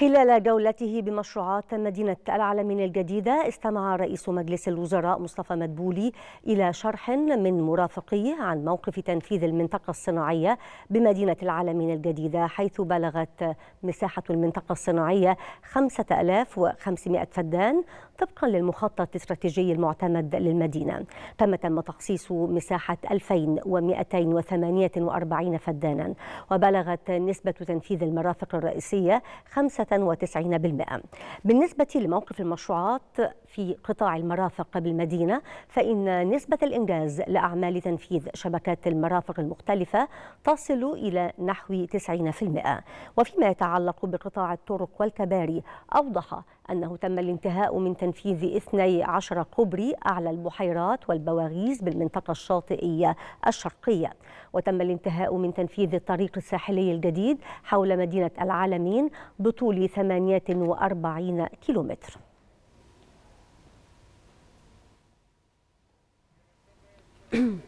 خلال جولته بمشروعات مدينة العالمين الجديدة استمع رئيس مجلس الوزراء مصطفى مدبولي إلى شرح من مرافقيه عن موقف تنفيذ المنطقة الصناعية بمدينة العالمين الجديدة حيث بلغت مساحة المنطقة الصناعية 5500 فدان طبقا للمخطط الاستراتيجي المعتمد للمدينة كما تم تخصيص مساحة 2248 فدانا وبلغت نسبة تنفيذ المرافق الرئيسية 5 95% بالنسبة لموقف المشروعات في قطاع المرافق بالمدينة فإن نسبة الإنجاز لأعمال تنفيذ شبكات المرافق المختلفة تصل إلى نحو 90% وفيما يتعلق بقطاع الطرق والكباري أوضح أنه تم الانتهاء من تنفيذ 12 كوبري أعلى البحيرات والبواغيز بالمنطقة الشاطئية الشرقية وتم الانتهاء من تنفيذ الطريق الساحلي الجديد حول مدينة العالمين بطول 48 كيلومتر